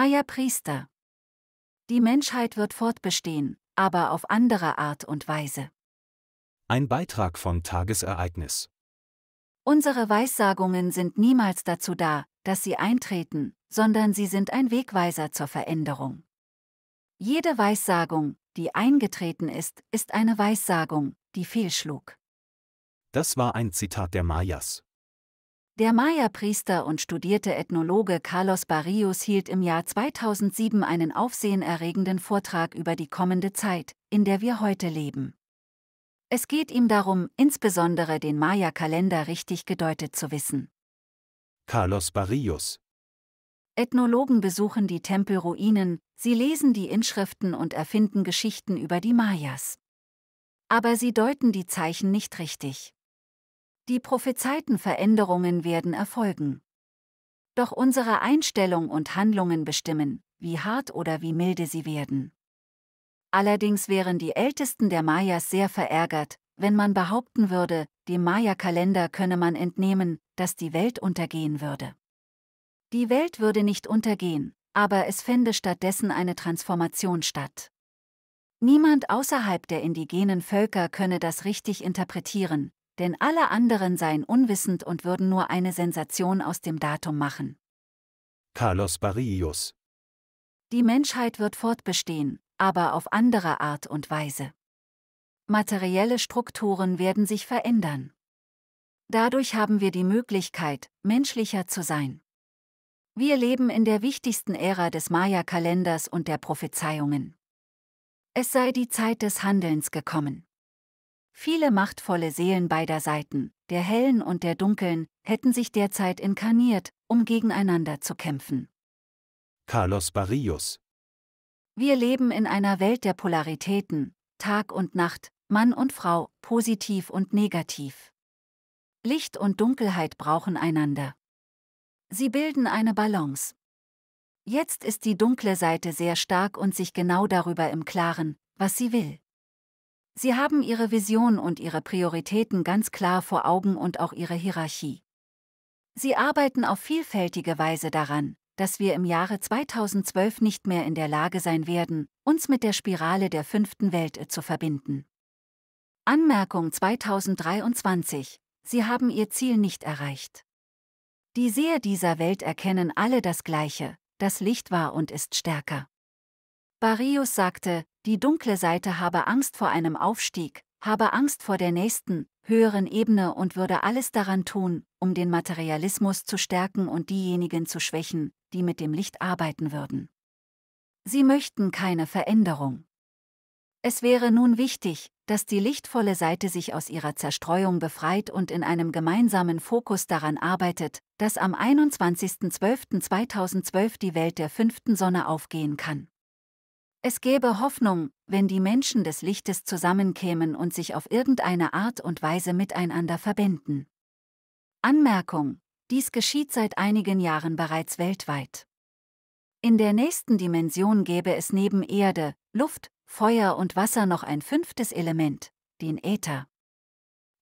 Maya Priester. Die Menschheit wird fortbestehen, aber auf andere Art und Weise. Ein Beitrag von Tagesereignis. Unsere Weissagungen sind niemals dazu da, dass sie eintreten, sondern sie sind ein Wegweiser zur Veränderung. Jede Weissagung, die eingetreten ist, ist eine Weissagung, die fehlschlug. Das war ein Zitat der Mayas. Der Maya-Priester und studierte Ethnologe Carlos Barrios hielt im Jahr 2007 einen aufsehenerregenden Vortrag über die kommende Zeit, in der wir heute leben. Es geht ihm darum, insbesondere den Maya-Kalender richtig gedeutet zu wissen. Carlos Barrios Ethnologen besuchen die Tempelruinen, sie lesen die Inschriften und erfinden Geschichten über die Mayas. Aber sie deuten die Zeichen nicht richtig. Die prophezeiten Veränderungen werden erfolgen. Doch unsere Einstellung und Handlungen bestimmen, wie hart oder wie milde sie werden. Allerdings wären die Ältesten der Mayas sehr verärgert, wenn man behaupten würde, dem Maya-Kalender könne man entnehmen, dass die Welt untergehen würde. Die Welt würde nicht untergehen, aber es fände stattdessen eine Transformation statt. Niemand außerhalb der indigenen Völker könne das richtig interpretieren, denn alle anderen seien unwissend und würden nur eine Sensation aus dem Datum machen. Carlos Barrios Die Menschheit wird fortbestehen, aber auf andere Art und Weise. Materielle Strukturen werden sich verändern. Dadurch haben wir die Möglichkeit, menschlicher zu sein. Wir leben in der wichtigsten Ära des Maya-Kalenders und der Prophezeiungen. Es sei die Zeit des Handelns gekommen. Viele machtvolle Seelen beider Seiten, der hellen und der dunklen, hätten sich derzeit inkarniert, um gegeneinander zu kämpfen. Carlos Barrios Wir leben in einer Welt der Polaritäten, Tag und Nacht, Mann und Frau, positiv und negativ. Licht und Dunkelheit brauchen einander. Sie bilden eine Balance. Jetzt ist die dunkle Seite sehr stark und sich genau darüber im Klaren, was sie will. Sie haben ihre Vision und ihre Prioritäten ganz klar vor Augen und auch ihre Hierarchie. Sie arbeiten auf vielfältige Weise daran, dass wir im Jahre 2012 nicht mehr in der Lage sein werden, uns mit der Spirale der fünften Welt äh, zu verbinden. Anmerkung 2023. Sie haben ihr Ziel nicht erreicht. Die Seher dieser Welt erkennen alle das Gleiche, das Licht war und ist stärker. Barius sagte, die dunkle Seite habe Angst vor einem Aufstieg, habe Angst vor der nächsten, höheren Ebene und würde alles daran tun, um den Materialismus zu stärken und diejenigen zu schwächen, die mit dem Licht arbeiten würden. Sie möchten keine Veränderung. Es wäre nun wichtig, dass die lichtvolle Seite sich aus ihrer Zerstreuung befreit und in einem gemeinsamen Fokus daran arbeitet, dass am 21.12.2012 die Welt der fünften Sonne aufgehen kann. Es gäbe Hoffnung, wenn die Menschen des Lichtes zusammenkämen und sich auf irgendeine Art und Weise miteinander verbänden. Anmerkung, dies geschieht seit einigen Jahren bereits weltweit. In der nächsten Dimension gäbe es neben Erde, Luft, Feuer und Wasser noch ein fünftes Element, den Äther.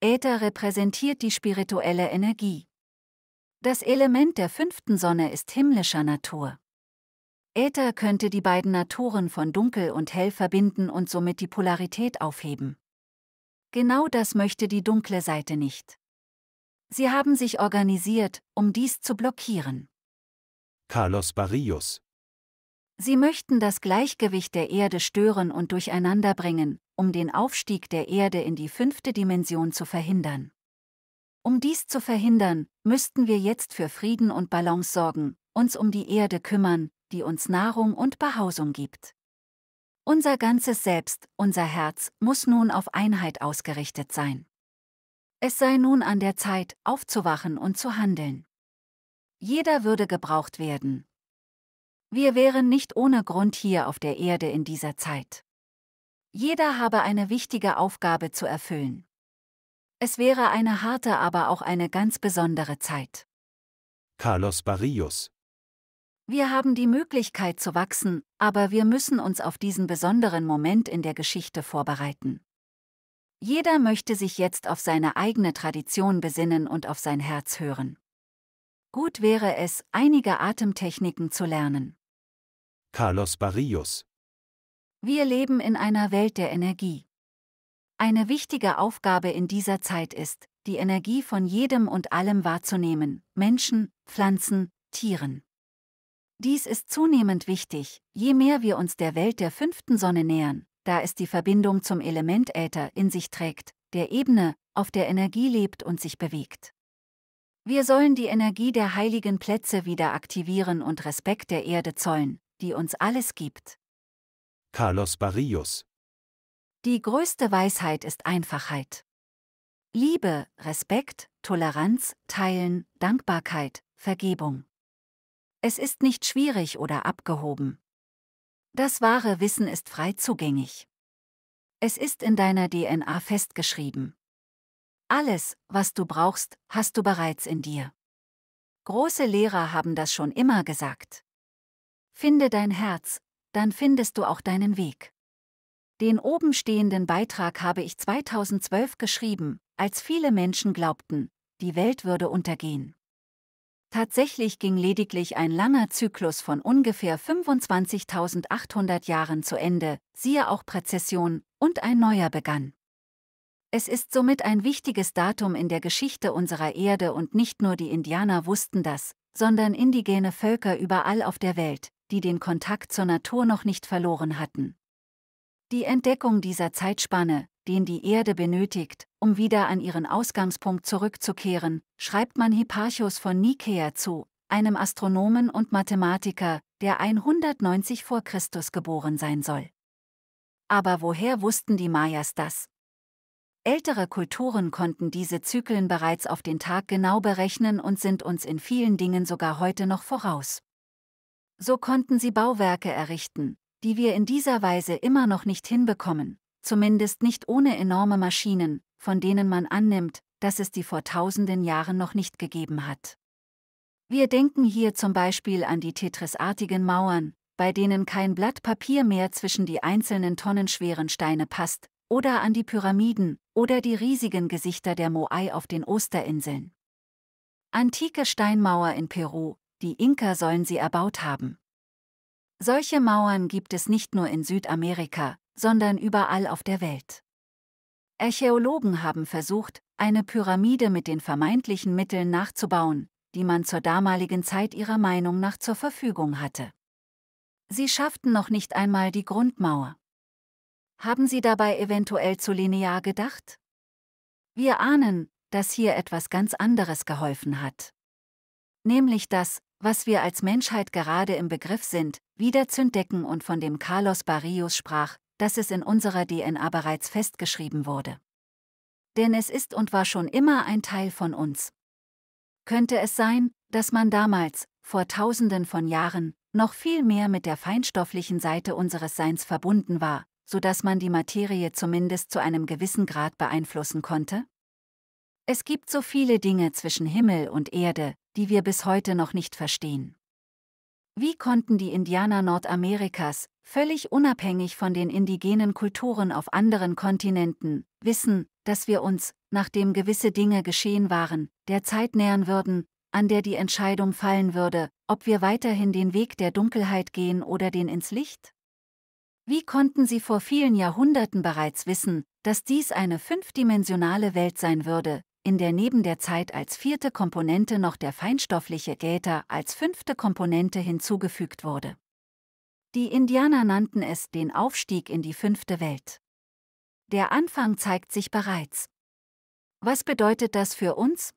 Äther repräsentiert die spirituelle Energie. Das Element der fünften Sonne ist himmlischer Natur. Äther könnte die beiden Naturen von Dunkel und Hell verbinden und somit die Polarität aufheben. Genau das möchte die dunkle Seite nicht. Sie haben sich organisiert, um dies zu blockieren. Carlos Barrios. Sie möchten das Gleichgewicht der Erde stören und durcheinanderbringen, um den Aufstieg der Erde in die fünfte Dimension zu verhindern. Um dies zu verhindern, müssten wir jetzt für Frieden und Balance sorgen, uns um die Erde kümmern, die uns Nahrung und Behausung gibt. Unser ganzes Selbst, unser Herz, muss nun auf Einheit ausgerichtet sein. Es sei nun an der Zeit, aufzuwachen und zu handeln. Jeder würde gebraucht werden. Wir wären nicht ohne Grund hier auf der Erde in dieser Zeit. Jeder habe eine wichtige Aufgabe zu erfüllen. Es wäre eine harte, aber auch eine ganz besondere Zeit. Carlos Barrios wir haben die Möglichkeit zu wachsen, aber wir müssen uns auf diesen besonderen Moment in der Geschichte vorbereiten. Jeder möchte sich jetzt auf seine eigene Tradition besinnen und auf sein Herz hören. Gut wäre es, einige Atemtechniken zu lernen. Carlos Barrios Wir leben in einer Welt der Energie. Eine wichtige Aufgabe in dieser Zeit ist, die Energie von jedem und allem wahrzunehmen, Menschen, Pflanzen, Tieren. Dies ist zunehmend wichtig, je mehr wir uns der Welt der fünften Sonne nähern, da es die Verbindung zum Element Äther in sich trägt, der Ebene, auf der Energie lebt und sich bewegt. Wir sollen die Energie der heiligen Plätze wieder aktivieren und Respekt der Erde zollen, die uns alles gibt. Carlos Barrios Die größte Weisheit ist Einfachheit. Liebe, Respekt, Toleranz, Teilen, Dankbarkeit, Vergebung. Es ist nicht schwierig oder abgehoben. Das wahre Wissen ist frei zugänglich. Es ist in deiner DNA festgeschrieben. Alles, was du brauchst, hast du bereits in dir. Große Lehrer haben das schon immer gesagt. Finde dein Herz, dann findest du auch deinen Weg. Den obenstehenden Beitrag habe ich 2012 geschrieben, als viele Menschen glaubten, die Welt würde untergehen. Tatsächlich ging lediglich ein langer Zyklus von ungefähr 25.800 Jahren zu Ende, siehe auch Präzession, und ein neuer begann. Es ist somit ein wichtiges Datum in der Geschichte unserer Erde und nicht nur die Indianer wussten das, sondern indigene Völker überall auf der Welt, die den Kontakt zur Natur noch nicht verloren hatten. Die Entdeckung dieser Zeitspanne, den die Erde benötigt, um wieder an ihren Ausgangspunkt zurückzukehren, schreibt man Hipparchus von Nikea zu, einem Astronomen und Mathematiker, der 190 vor Christus geboren sein soll. Aber woher wussten die Mayas das? Ältere Kulturen konnten diese Zyklen bereits auf den Tag genau berechnen und sind uns in vielen Dingen sogar heute noch voraus. So konnten sie Bauwerke errichten, die wir in dieser Weise immer noch nicht hinbekommen, zumindest nicht ohne enorme Maschinen, von denen man annimmt, dass es die vor tausenden Jahren noch nicht gegeben hat. Wir denken hier zum Beispiel an die Tetrisartigen Mauern, bei denen kein Blatt Papier mehr zwischen die einzelnen tonnenschweren Steine passt, oder an die Pyramiden oder die riesigen Gesichter der Moai auf den Osterinseln. Antike Steinmauer in Peru, die Inka sollen sie erbaut haben. Solche Mauern gibt es nicht nur in Südamerika, sondern überall auf der Welt. Archäologen haben versucht, eine Pyramide mit den vermeintlichen Mitteln nachzubauen, die man zur damaligen Zeit ihrer Meinung nach zur Verfügung hatte. Sie schafften noch nicht einmal die Grundmauer. Haben Sie dabei eventuell zu linear gedacht? Wir ahnen, dass hier etwas ganz anderes geholfen hat. Nämlich das, was wir als Menschheit gerade im Begriff sind, wieder zu entdecken und von dem Carlos Barrios sprach, dass es in unserer DNA bereits festgeschrieben wurde. Denn es ist und war schon immer ein Teil von uns. Könnte es sein, dass man damals, vor Tausenden von Jahren, noch viel mehr mit der feinstofflichen Seite unseres Seins verbunden war, sodass man die Materie zumindest zu einem gewissen Grad beeinflussen konnte? Es gibt so viele Dinge zwischen Himmel und Erde, die wir bis heute noch nicht verstehen. Wie konnten die Indianer Nordamerikas, völlig unabhängig von den indigenen Kulturen auf anderen Kontinenten, wissen, dass wir uns, nachdem gewisse Dinge geschehen waren, der Zeit nähern würden, an der die Entscheidung fallen würde, ob wir weiterhin den Weg der Dunkelheit gehen oder den ins Licht? Wie konnten sie vor vielen Jahrhunderten bereits wissen, dass dies eine fünfdimensionale Welt sein würde, in der neben der Zeit als vierte Komponente noch der feinstoffliche Gäter als fünfte Komponente hinzugefügt wurde. Die Indianer nannten es den Aufstieg in die fünfte Welt. Der Anfang zeigt sich bereits. Was bedeutet das für uns?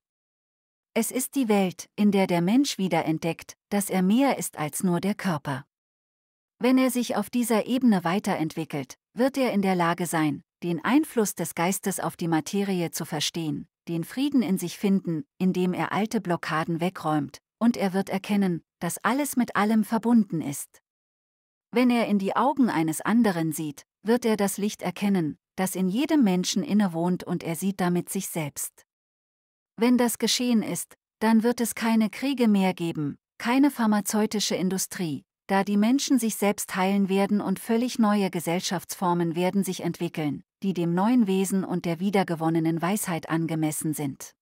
Es ist die Welt, in der der Mensch wieder entdeckt, dass er mehr ist als nur der Körper. Wenn er sich auf dieser Ebene weiterentwickelt, wird er in der Lage sein, den Einfluss des Geistes auf die Materie zu verstehen, den Frieden in sich finden, indem er alte Blockaden wegräumt, und er wird erkennen, dass alles mit allem verbunden ist. Wenn er in die Augen eines anderen sieht, wird er das Licht erkennen, das in jedem Menschen innewohnt und er sieht damit sich selbst. Wenn das geschehen ist, dann wird es keine Kriege mehr geben, keine pharmazeutische Industrie, da die Menschen sich selbst heilen werden und völlig neue Gesellschaftsformen werden sich entwickeln, die dem neuen Wesen und der wiedergewonnenen Weisheit angemessen sind.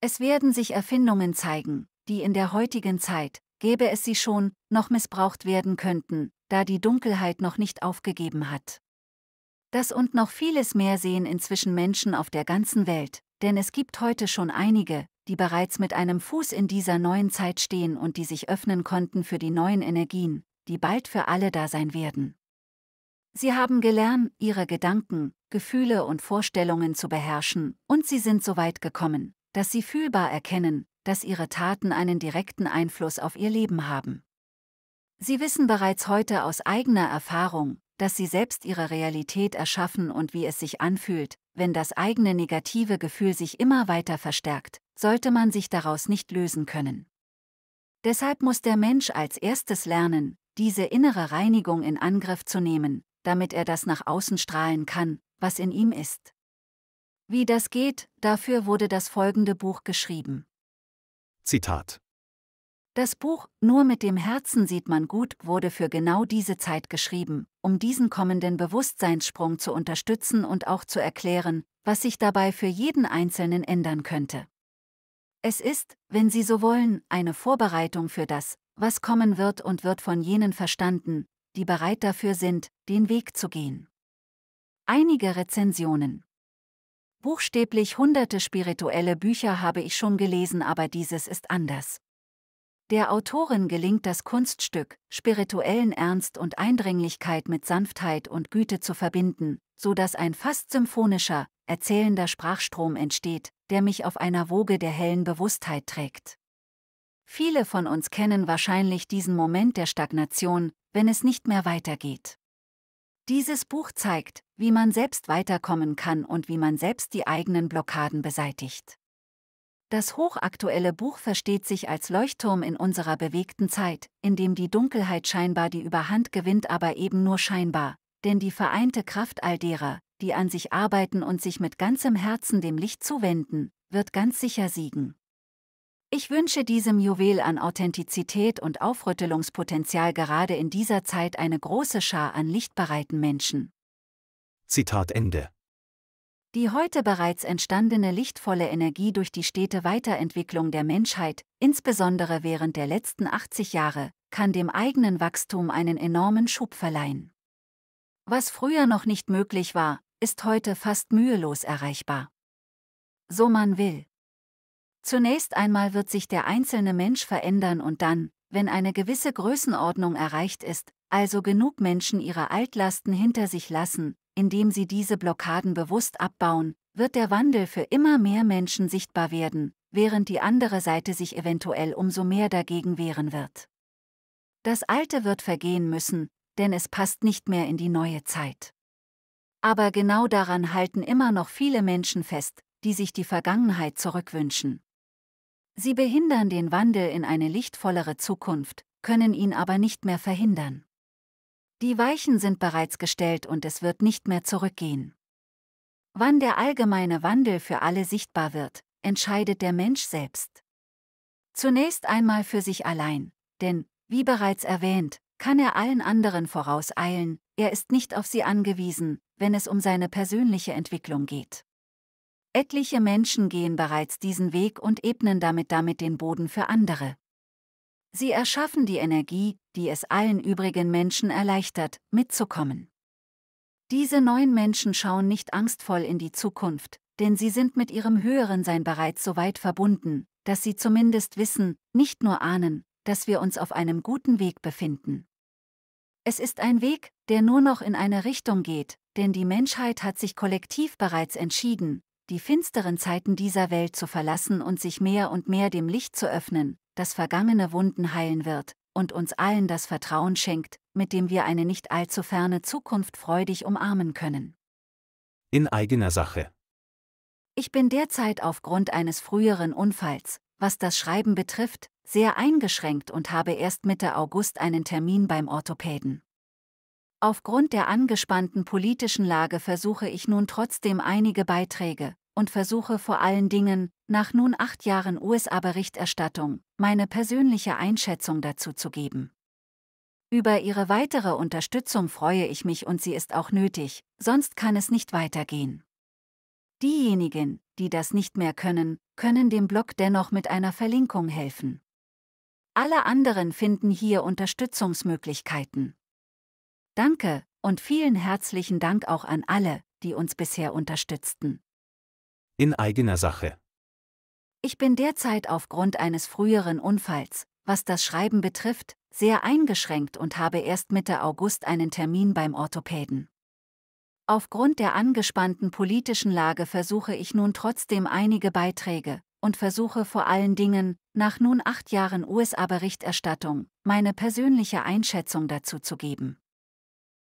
Es werden sich Erfindungen zeigen, die in der heutigen Zeit, gäbe es sie schon, noch missbraucht werden könnten, da die Dunkelheit noch nicht aufgegeben hat. Das und noch vieles mehr sehen inzwischen Menschen auf der ganzen Welt, denn es gibt heute schon einige, die bereits mit einem Fuß in dieser neuen Zeit stehen und die sich öffnen konnten für die neuen Energien, die bald für alle da sein werden. Sie haben gelernt, ihre Gedanken, Gefühle und Vorstellungen zu beherrschen, und sie sind so weit gekommen, dass sie fühlbar erkennen, dass ihre Taten einen direkten Einfluss auf ihr Leben haben. Sie wissen bereits heute aus eigener Erfahrung, dass sie selbst ihre Realität erschaffen und wie es sich anfühlt, wenn das eigene negative Gefühl sich immer weiter verstärkt, sollte man sich daraus nicht lösen können. Deshalb muss der Mensch als erstes lernen, diese innere Reinigung in Angriff zu nehmen, damit er das nach außen strahlen kann, was in ihm ist. Wie das geht, dafür wurde das folgende Buch geschrieben. Zitat. Das Buch Nur mit dem Herzen sieht man gut wurde für genau diese Zeit geschrieben, um diesen kommenden Bewusstseinssprung zu unterstützen und auch zu erklären, was sich dabei für jeden Einzelnen ändern könnte. Es ist, wenn Sie so wollen, eine Vorbereitung für das, was kommen wird und wird von jenen verstanden, die bereit dafür sind, den Weg zu gehen. Einige Rezensionen. Buchstäblich hunderte spirituelle Bücher habe ich schon gelesen, aber dieses ist anders. Der Autorin gelingt das Kunststück, spirituellen Ernst und Eindringlichkeit mit Sanftheit und Güte zu verbinden, so dass ein fast symphonischer, erzählender Sprachstrom entsteht, der mich auf einer Woge der hellen Bewusstheit trägt. Viele von uns kennen wahrscheinlich diesen Moment der Stagnation, wenn es nicht mehr weitergeht. Dieses Buch zeigt, wie man selbst weiterkommen kann und wie man selbst die eigenen Blockaden beseitigt. Das hochaktuelle Buch versteht sich als Leuchtturm in unserer bewegten Zeit, in dem die Dunkelheit scheinbar die Überhand gewinnt, aber eben nur scheinbar, denn die vereinte Kraft all derer, die an sich arbeiten und sich mit ganzem Herzen dem Licht zuwenden, wird ganz sicher siegen. Ich wünsche diesem Juwel an Authentizität und Aufrüttelungspotenzial gerade in dieser Zeit eine große Schar an lichtbereiten Menschen. Zitat Ende. Die heute bereits entstandene lichtvolle Energie durch die stete Weiterentwicklung der Menschheit, insbesondere während der letzten 80 Jahre, kann dem eigenen Wachstum einen enormen Schub verleihen. Was früher noch nicht möglich war, ist heute fast mühelos erreichbar. So man will. Zunächst einmal wird sich der einzelne Mensch verändern und dann, wenn eine gewisse Größenordnung erreicht ist, also genug Menschen ihre Altlasten hinter sich lassen, indem sie diese Blockaden bewusst abbauen, wird der Wandel für immer mehr Menschen sichtbar werden, während die andere Seite sich eventuell umso mehr dagegen wehren wird. Das Alte wird vergehen müssen, denn es passt nicht mehr in die neue Zeit. Aber genau daran halten immer noch viele Menschen fest, die sich die Vergangenheit zurückwünschen. Sie behindern den Wandel in eine lichtvollere Zukunft, können ihn aber nicht mehr verhindern. Die Weichen sind bereits gestellt und es wird nicht mehr zurückgehen. Wann der allgemeine Wandel für alle sichtbar wird, entscheidet der Mensch selbst. Zunächst einmal für sich allein, denn, wie bereits erwähnt, kann er allen anderen vorauseilen, er ist nicht auf sie angewiesen, wenn es um seine persönliche Entwicklung geht. Etliche Menschen gehen bereits diesen Weg und ebnen damit damit den Boden für andere. Sie erschaffen die Energie, die es allen übrigen Menschen erleichtert, mitzukommen. Diese neuen Menschen schauen nicht angstvoll in die Zukunft, denn sie sind mit ihrem höheren Sein bereits so weit verbunden, dass sie zumindest wissen, nicht nur ahnen, dass wir uns auf einem guten Weg befinden. Es ist ein Weg, der nur noch in eine Richtung geht, denn die Menschheit hat sich kollektiv bereits entschieden, die finsteren Zeiten dieser Welt zu verlassen und sich mehr und mehr dem Licht zu öffnen, das vergangene Wunden heilen wird und uns allen das Vertrauen schenkt, mit dem wir eine nicht allzu ferne Zukunft freudig umarmen können. In eigener Sache. Ich bin derzeit aufgrund eines früheren Unfalls, was das Schreiben betrifft, sehr eingeschränkt und habe erst Mitte August einen Termin beim Orthopäden. Aufgrund der angespannten politischen Lage versuche ich nun trotzdem einige Beiträge, und versuche vor allen Dingen, nach nun acht Jahren USA-Berichterstattung, meine persönliche Einschätzung dazu zu geben. Über Ihre weitere Unterstützung freue ich mich und sie ist auch nötig, sonst kann es nicht weitergehen. Diejenigen, die das nicht mehr können, können dem Blog dennoch mit einer Verlinkung helfen. Alle anderen finden hier Unterstützungsmöglichkeiten. Danke und vielen herzlichen Dank auch an alle, die uns bisher unterstützten in eigener Sache. Ich bin derzeit aufgrund eines früheren Unfalls, was das Schreiben betrifft, sehr eingeschränkt und habe erst Mitte August einen Termin beim Orthopäden. Aufgrund der angespannten politischen Lage versuche ich nun trotzdem einige Beiträge und versuche vor allen Dingen, nach nun acht Jahren USA-Berichterstattung, meine persönliche Einschätzung dazu zu geben.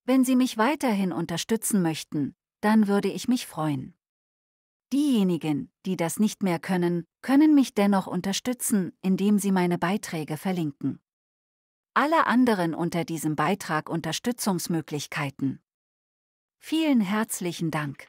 Wenn Sie mich weiterhin unterstützen möchten, dann würde ich mich freuen. Diejenigen, die das nicht mehr können, können mich dennoch unterstützen, indem sie meine Beiträge verlinken. Alle anderen unter diesem Beitrag Unterstützungsmöglichkeiten. Vielen herzlichen Dank.